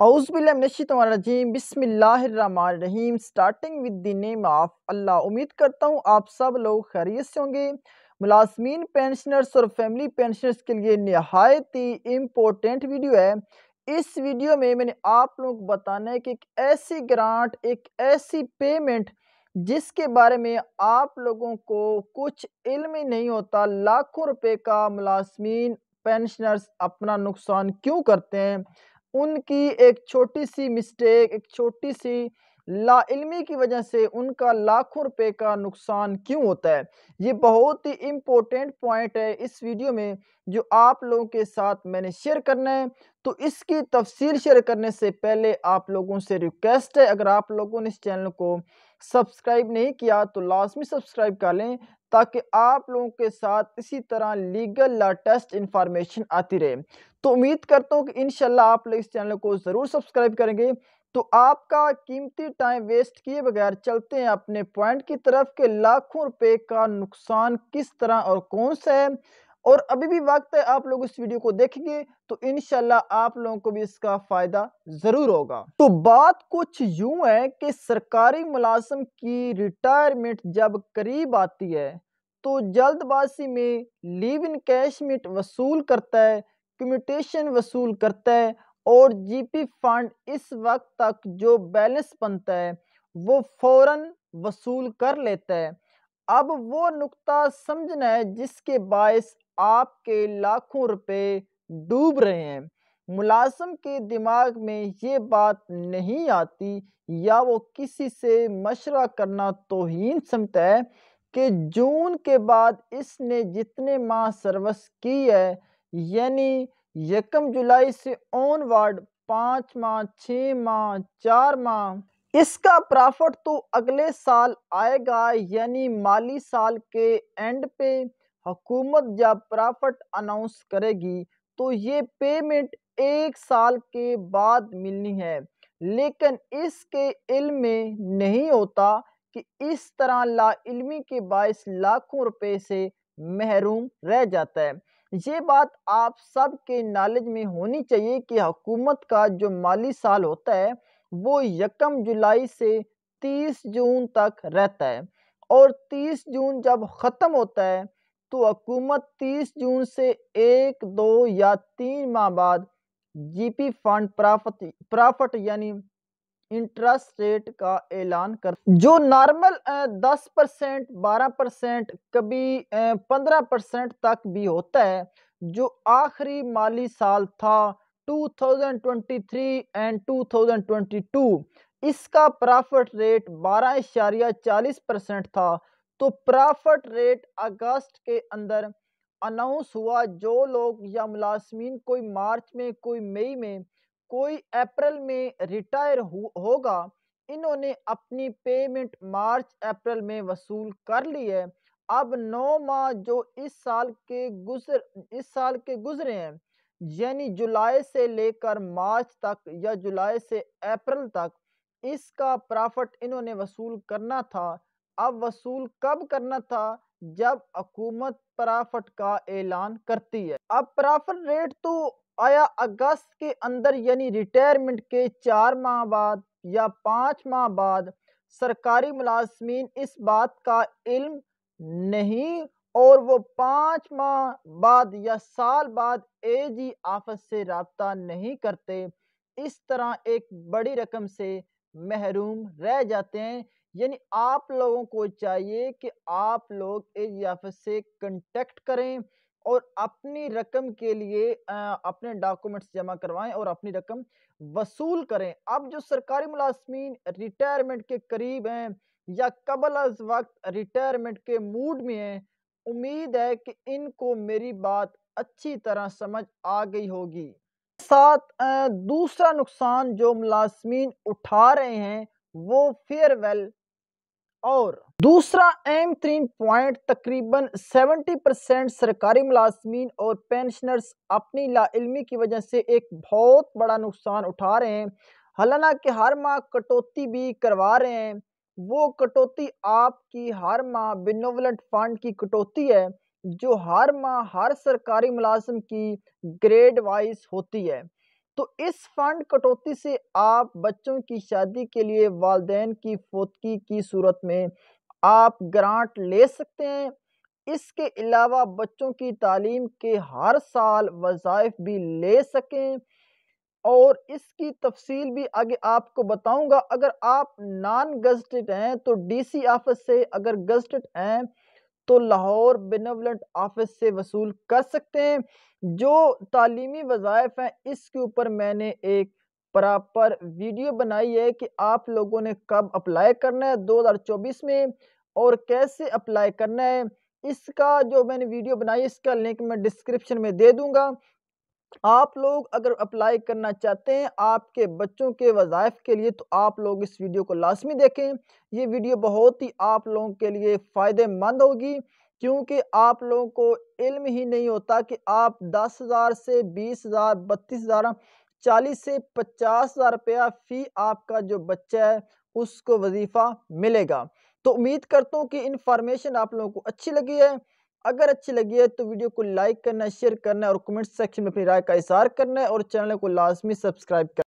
औज़बिल्लाजीम बिसमीम starting with the name of Allah उम्मीद करता हूँ आप सब लोग खैरियत से होंगे मुलाजमीन पेंशनर्स और फैमिली पेंशनर्स के लिए नहायत ही इम्पोर्टेंट वीडियो है इस वीडियो में मैंने आप लोगों को बताना है कि एक ऐसी ग्रांट एक ऐसी पेमेंट जिसके बारे में आप लोगों को कुछ इल्म ही नहीं होता लाखों रुपये का मुलाजमीन पेंशनर्स अपना नुकसान क्यों करते हैं उनकी एक छोटी सी मिस्टेक एक छोटी सी लाइलमी की वजह से उनका लाखों रुपए का नुकसान क्यों होता है ये बहुत ही इम्पोर्टेंट पॉइंट है इस वीडियो में जो आप लोगों के साथ मैंने शेयर करना है तो इसकी तफसील शेयर करने से पहले आप लोगों से रिक्वेस्ट है अगर आप लोगों ने इस चैनल को सब्सक्राइब नहीं किया तो लाजमी सब्सक्राइब कर लें ताकि आप लोगों के साथ इसी तरह लीगल टेस्ट इंफॉर्मेशन आती रहे तो उम्मीद करता हूँ कि इन आप लोग इस चैनल को ज़रूर सब्सक्राइब करेंगे तो आपका कीमती टाइम वेस्ट किए बगैर चलते हैं अपने पॉइंट की तरफ के लाखों रुपए का नुकसान किस तरह और कौन सा है और अभी भी वक्त है आप लोग इस वीडियो को देखेंगे तो इनशाला आप लोगों को भी इसका फायदा जरूर होगा तो बात कुछ यूं है कि सरकारी मुलाजम की रिटायरमेंट जब करीब आती है तो जल्दबाजी में लीव इन कैशमेंट वसूल करता है कम्यूटेशन वसूल करता है और जीपी फंड इस वक्त तक जो बैलेंस बनता है वो फौरन वसूल कर लेता है अब वो नुकता समझना है जिसके बायस आपके लाखों रुपए डूब रहे हैं मुलाजम के दिमाग में ये बात नहीं आती या वो किसी से मशरा करना तोहन समझता है कि जून के बाद इसने जितने माह सर्विस की है यानी यकम जुलाई से ऑन वार्ड पाँच माह छः माह चार माह इसका प्रॉफिट तो अगले साल आएगा यानी माली साल के एंड पे हुकूमत जब प्रॉफिट अनाउंस करेगी तो ये पेमेंट एक साल के बाद मिलनी है लेकिन इसके इल्म में नहीं होता कि इस तरह लाइलमी के बायस लाखों रुपए से महरूम रह जाता है ये बात आप सब के नॉलेज में होनी चाहिए कि हुकूमत का जो माली साल होता है वो यकम जुलाई से 30 जून तक रहता है और 30 जून जब ख़त्म होता है तो हकूमत 30 जून से एक दो या तीन माह बाद जीपी फंड प्राफत प्राफट यानी इंटरेस्ट रेट का ऐलान कर जो नॉर्मल 10 परसेंट बारह परसेंट कभी 15 परसेंट तक भी होता है जो आखिरी माली साल था 2023 एंड 2022 इसका प्रॉफिट रेट बारह इशारिया चालीस परसेंट था तो प्रॉफिट रेट अगस्त के अंदर अनाउंस हुआ जो लोग या मुलाजमीन कोई मार्च में कोई मई में कोई अप्रैल में रिटायर होगा इन्होंने अपनी पेमेंट मार्च अप्रैल में वसूल कर ली है अब नौ माह जो इस साल के गुजर इस साल के गुजरे हैं यानी जुलाई से लेकर मार्च तक या जुलाई से अप्रैल तक इसका प्रॉफिट इन्होंने वसूल करना था अब वसूल कब करना था जब हकूमत प्राफट का ऐलान करती है अब प्राफट रेट तो आया अगस्त के अंदर यानी रिटायरमेंट के चार माह बाद या पाँच माह बाद सरकारी मुलाजमीन इस बात का इल्म नहीं और वो पाँच माह बाद या साल बाद एजी ऑफिस से रबता नहीं करते इस तरह एक बड़ी रकम से महरूम रह जाते हैं यानी आप लोगों को चाहिए कि आप लोग एज ऑफिस से कंटेक्ट करें और अपनी रकम के लिए अपने डॉक्यूमेंट्स जमा करवाएं और अपनी रकम वसूल करें अब जो सरकारी मुलाजमीन रिटायरमेंट के करीब हैं या कबल अज वक्त रिटायरमेंट के मूड में हैं उम्मीद है कि इनको मेरी बात अच्छी तरह समझ आ गई होगी साथ दूसरा नुकसान जो मुलाजमीन उठा रहे हैं वो फेयरवेल और दूसरा एम तरीन पॉइंट तकरीबन 70 परसेंट सरकारी मुलाजमीन और पेंशनर्स अपनी लाइलमी की वजह से एक बहुत बड़ा नुकसान उठा रहे हैं हालांकि हर माह कटौती भी करवा रहे हैं वो कटौती आपकी हर माह बिनोवलेंट फंड की कटौती है जो हर माह हर सरकारी मुलाजम की ग्रेड वाइज होती है तो इस फंड कटौती से आप बच्चों की शादी के लिए वालदेन की फोतकी की सूरत में आप ग्रांट ले सकते हैं इसके अलावा बच्चों की तालीम के हर साल वज़ाइफ भी ले सकें और इसकी तफसील भी आगे आपको बताऊंगा अगर आप नॉन गजटेड हैं तो डीसी ऑफिस से अगर गजटेड हैं तो लाहौर बेनवलेंट ऑफिस से वसूल कर सकते हैं जो तालीमी वज़ायफ़ हैं इसके ऊपर मैंने एक प्रॉपर वीडियो बनाई है कि आप लोगों ने कब अप्लाई करना है 2024 में और कैसे अप्लाई करना है इसका जो मैंने वीडियो बनाई इसका लिंक मैं डिस्क्रिप्शन में दे दूंगा आप लोग अगर अप्लाई करना चाहते हैं आपके बच्चों के वज़ाइफ के लिए तो आप लोग इस वीडियो को लाजमी देखें ये वीडियो बहुत ही आप लोगों के लिए फ़ायदेमंद होगी क्योंकि आप लोगों को इल्म ही नहीं होता कि आप दस हज़ार से बीस हज़ार बत्तीस हज़ार चालीस से पचास हज़ार रुपया फ़ी आपका जो बच्चा है उसको वजीफ़ा मिलेगा तो उम्मीद करता हूँ कि इन्फॉर्मेशन आप लोगों को अच्छी लगी है अगर अच्छी लगी है तो वीडियो को लाइक करना शेयर करना और कमेंट सेक्शन में अपनी राय का इशार करना और चैनल को लाजमी सब्सक्राइब करना